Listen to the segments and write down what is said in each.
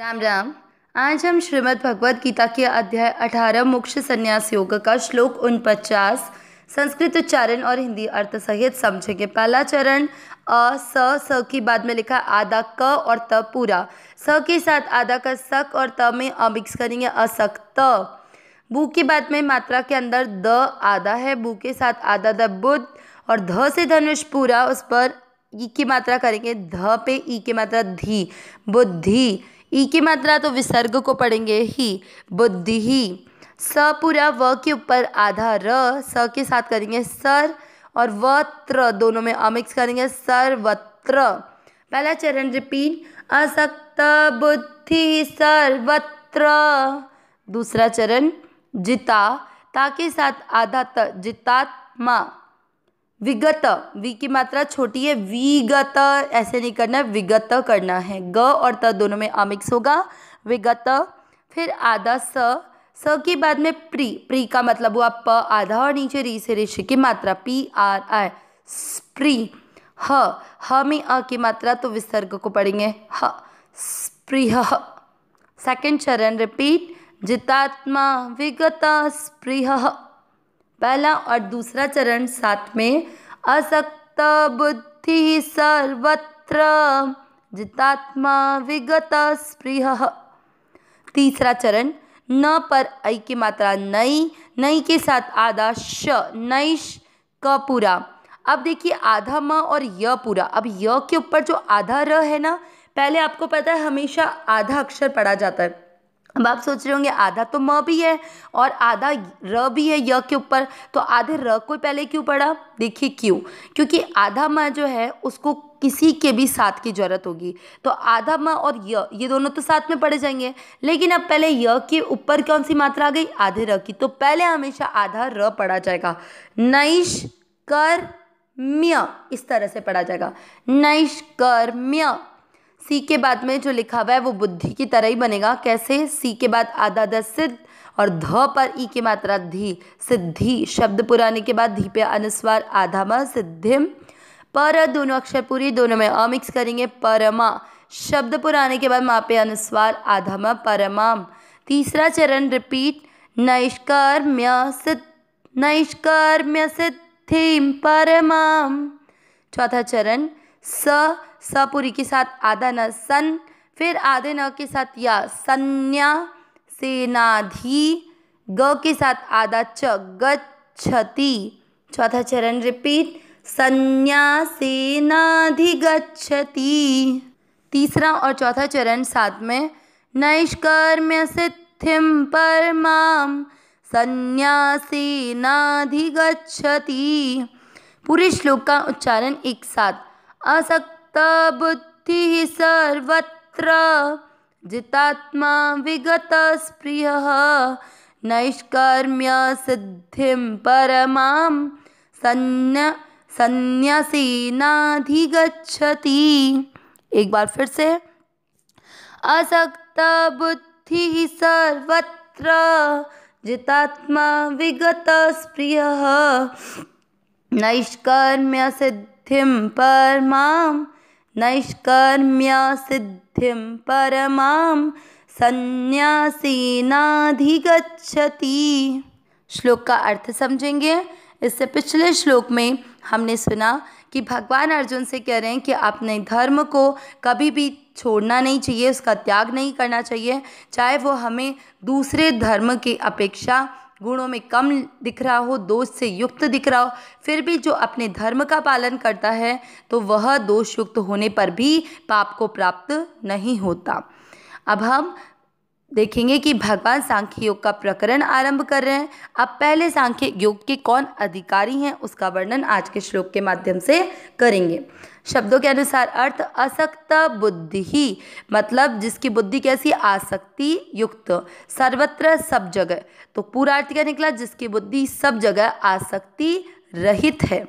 राम राम आज हम श्रीमद् भगवद गीता के अध्याय 18 मोक्ष संन्यास योग का श्लोक उनपचास संस्कृत उच्चारण और हिंदी अर्थ सहित समझेंगे पहला चरण अ स स की बाद में लिखा आधा क और त पूरा स के साथ आधा का सक और त में अमिक्स करेंगे असक त बू की बाद में मात्रा के अंदर द आधा है बू के साथ आधा द बुध और ध से धनुष पूरा उस पर ई की मात्रा करेंगे ध पे ई की मात्रा धी बुद्धि ई की मात्रा तो विसर्ग को पढ़ेंगे ही बुद्धि ही स पूरा व के ऊपर आधा र स के साथ करेंगे सर और व त्र दोनों में अमिक्स करेंगे सर्वत्र पहला चरण रिपीट असक्त बुद्धि सर्वत्र दूसरा चरण जिता ता के साथ आधा त जितात्मा विगत वी की मात्रा छोटी है विगत ऐसे नहीं करना है विगत करना है ग और त दोनों में अमिक्स होगा विगत फिर आधा स स के बाद में प्री प्री का मतलब हुआ प आधा और नीचे री से ऋषि की मात्रा पी आर आई स्प्री ह ह में अ की मात्रा तो विसर्ग को पढ़ेंगे ह ह सेकेंड चरण रिपीट जितात्मा विगत स्प्रीह पहला और दूसरा चरण साथ में असक्त बुद्धि सर्वत्र जितात्मा विगत स्प्रिय तीसरा चरण न पर ऐ की मात्रा नई नई के साथ आधा श नई क पूरा अब देखिए आधा म और य पूरा अब य के ऊपर जो आधा र है ना पहले आपको पता है हमेशा आधा अक्षर पढ़ा जाता है अब आप सोच रहे होंगे आधा तो म भी है और आधा र भी है य के ऊपर तो आधे र को पहले क्यों पड़ा देखिए क्यों क्योंकि आधा म जो है उसको किसी के भी साथ की ज़रूरत होगी तो आधा म और य ये दोनों तो साथ में पड़े जाएंगे लेकिन अब पहले य के ऊपर कौन सी मात्रा आ गई आधे र की तो पहले हमेशा आधा र पड़ा जाएगा नैश कर म्य इस तरह से पढ़ा जाएगा म्य सी के बाद में जो लिखा हुआ है वो बुद्धि की तरह ही बनेगा कैसे सी के बाद आधा दस सिद्ध और ध पर ई की मात्रा धी सिद्धि शब्द पुराने के बाद धी पे अनुस्वार आधामा सिद्धिम पर दोनों अक्षर पूरी दोनों में अमिक्स करेंगे परमा शब्द पुराने के बाद माँ पे अनुस्वार म परमाम तीसरा चरण रिपीट नैष्कर्म्य सिद्ध नैष्कर्म्य सिद्धिम परमाम चौथा चरण स सपुरी के साथ आधा न सन फिर आधे न के साथ या सन्या सेनाधि ग के साथ आधा च गति चौथा चरण रिपीट गति तीसरा और चौथा चरण साथ में नैष्कर्म्य सिद्धिम परमाम संन्यासेनाधिगछति पूरे श्लोक का उच्चारण एक साथ असक बुद्धि सर्वत्र जितात्मा स्प्रिय नैष्कर्म्य सिद्धि परमा सन्य एक बार फिर से असक्त बुद्धि सर्वत्र जितात्मा विगत स्प्रिय नैष्कर्म्य सिद्धि परमा नैष्कर्म्य सिद्धि परमा संन्यासीनाधिगच्छति श्लोक का अर्थ समझेंगे इससे पिछले श्लोक में हमने सुना कि भगवान अर्जुन से कह रहे हैं कि अपने धर्म को कभी भी छोड़ना नहीं चाहिए उसका त्याग नहीं करना चाहिए चाहे वो हमें दूसरे धर्म की अपेक्षा गुणों में कम दिख रहा हो दोष से युक्त दिख रहा हो फिर भी जो अपने धर्म का पालन करता है तो वह दोष युक्त होने पर भी पाप को प्राप्त नहीं होता अब हम देखेंगे कि भगवान सांख्य योग का प्रकरण आरंभ कर रहे हैं अब पहले सांख्य योग के कौन अधिकारी हैं उसका वर्णन आज के श्लोक के माध्यम से करेंगे शब्दों के अनुसार अर्थ असक्त बुद्धि ही मतलब जिसकी बुद्धि कैसी आसक्ति युक्त सर्वत्र सब जगह तो पूरा अर्थ क्या निकला जिसकी बुद्धि सब जगह आसक्ति रहित है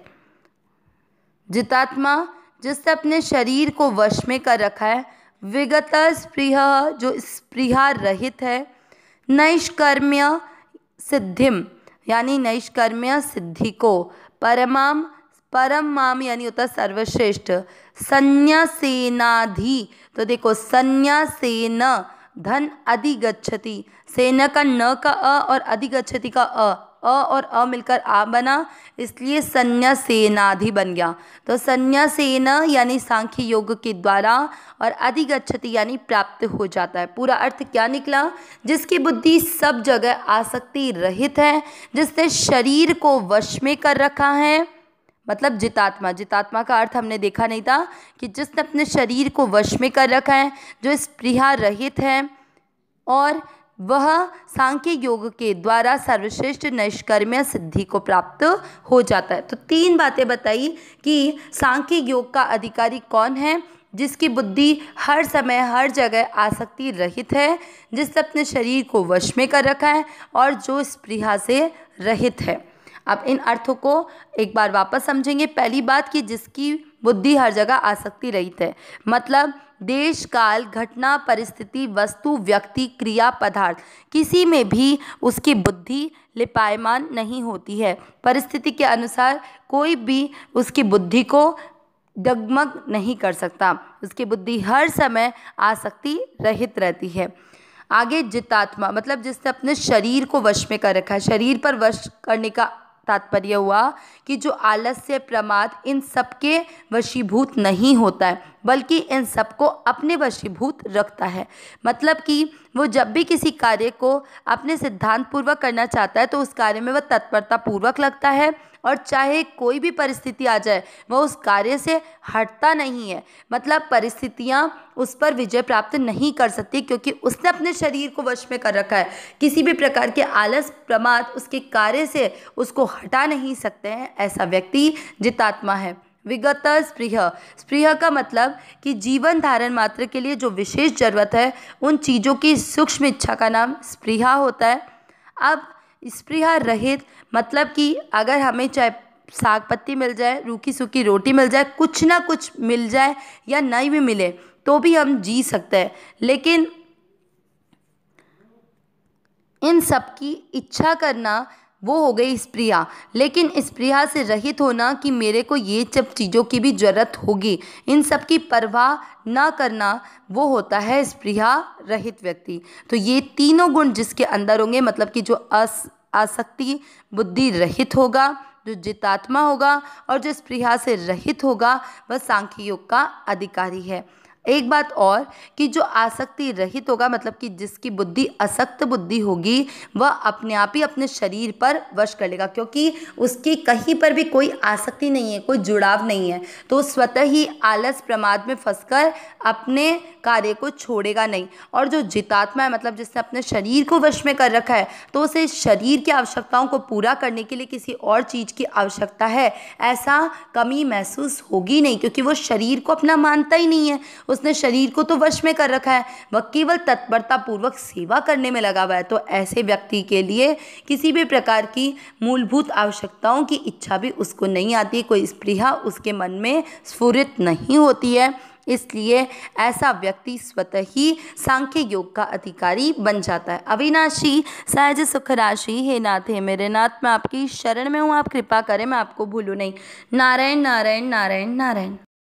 जितात्मा जिसने अपने शरीर को वश में कर रखा है विगत स्पृह जो स्पृहा रहित है नैष्कर्म्य सिद्धिम यानी नैष्कर्म्य सिद्धि को परमाम परम माम यानी होता सर्वश्रेष्ठ संन्यासेनाधि तो देखो संन्यासेन धन अधिगछति सेना का न का अ और अधिगछति का अ अ और अ मिलकर आ बना इसलिए संज्ञा सेनाधि बन गया तो संज्ञा सेना यानी सांख्य योग के द्वारा और अधिगछति यानी प्राप्त हो जाता है पूरा अर्थ क्या निकला जिसकी बुद्धि सब जगह आसक्ति रहित है जिसने शरीर को वश में कर रखा है मतलब जितात्मा जितात्मा का अर्थ हमने देखा नहीं था कि जिसने अपने शरीर को वश में कर रखा है जो स्प्रिया रहित है और वह सांख्य योग के द्वारा सर्वश्रेष्ठ नैष्कर्म्य सिद्धि को प्राप्त हो जाता है तो तीन बातें बताई कि सांख्य योग का अधिकारी कौन है जिसकी बुद्धि हर समय हर जगह आसक्ति रहित है जिसने अपने शरीर को वश में कर रखा है और जो स्प्रिया से रहित है अब इन अर्थों को एक बार वापस समझेंगे पहली बात कि जिसकी बुद्धि हर जगह आसक्ति रहित है मतलब देश काल घटना परिस्थिति वस्तु व्यक्ति क्रिया पदार्थ किसी में भी उसकी बुद्धि लिपायमान नहीं होती है परिस्थिति के अनुसार कोई भी उसकी बुद्धि को डगमग नहीं कर सकता उसकी बुद्धि हर समय आसक्ति रहित रहती है आगे जितात्मा मतलब जिसने अपने शरीर को वश में कर रखा है शरीर पर वश करने का तात्पर्य हुआ कि जो आलस्य प्रमाद इन सबके वशीभूत नहीं होता है बल्कि इन सबको अपने वशीभूत रखता है मतलब कि वो जब भी किसी कार्य को अपने सिद्धांत पूर्वक करना चाहता है तो उस कार्य में वह तत्परता पूर्वक लगता है और चाहे कोई भी परिस्थिति आ जाए वह उस कार्य से हटता नहीं है मतलब परिस्थितियाँ उस पर विजय प्राप्त नहीं कर सकती क्योंकि उसने अपने शरीर को वश में कर रखा है किसी भी प्रकार के आलस प्रमाद उसके कार्य से उसको हटा नहीं सकते हैं ऐसा व्यक्ति जितात्मा है विगत स्पृह स्पृह का मतलब कि जीवन धारण मात्र के लिए जो विशेष जरूरत है उन चीज़ों की सूक्ष्म इच्छा का नाम स्पृह होता है अब स्प्रिहा रहित मतलब कि अगर हमें चाहे साग पत्ती मिल जाए रूखी सूखी रोटी मिल जाए कुछ ना कुछ मिल जाए या नहीं भी मिले तो भी हम जी सकते हैं लेकिन इन सब की इच्छा करना वो हो गई स्प्रिया लेकिन स्प्रिया से रहित होना कि मेरे को ये सब चीज़ों की भी ज़रूरत होगी इन सब की परवाह ना करना वो होता है स्प्रिया रहित व्यक्ति तो ये तीनों गुण जिसके अंदर होंगे मतलब कि जो अस आसक्ति बुद्धि रहित होगा जो जितात्मा होगा और जो स्प्रिया से रहित होगा वह सांख्य योग का अधिकारी है एक बात और कि जो आसक्ति रहित होगा मतलब कि जिसकी बुद्धि असक्त बुद्धि होगी वह अपने आप ही अपने शरीर पर वश कर लेगा क्योंकि उसकी कहीं पर भी कोई आसक्ति नहीं है कोई जुड़ाव नहीं है तो स्वतः ही आलस प्रमाद में फंसकर अपने कार्य को छोड़ेगा नहीं और जो जितात्मा है मतलब जिसने अपने शरीर को वश में कर रखा है तो उसे शरीर की आवश्यकताओं को पूरा करने के लिए किसी और चीज़ की आवश्यकता है ऐसा कमी महसूस होगी नहीं क्योंकि वो शरीर को अपना मानता ही नहीं है उस उसने शरीर को तो वश में कर रखा है वह केवल तत्परतापूर्वक सेवा करने में लगा हुआ है तो ऐसे व्यक्ति के लिए किसी भी प्रकार की मूलभूत आवश्यकताओं की इच्छा भी उसको नहीं आती कोई स्प्रिया उसके मन में स्फुरित नहीं होती है इसलिए ऐसा व्यक्ति स्वतः ही सांख्य योग का अधिकारी बन जाता है अविनाशी सहज सुख राशि हे नाथ हे मेरे नाथ मैं आपकी शरण में हूँ आप कृपा करें मैं आपको भूलूँ नहीं नारायण नारायण नारायण नारायण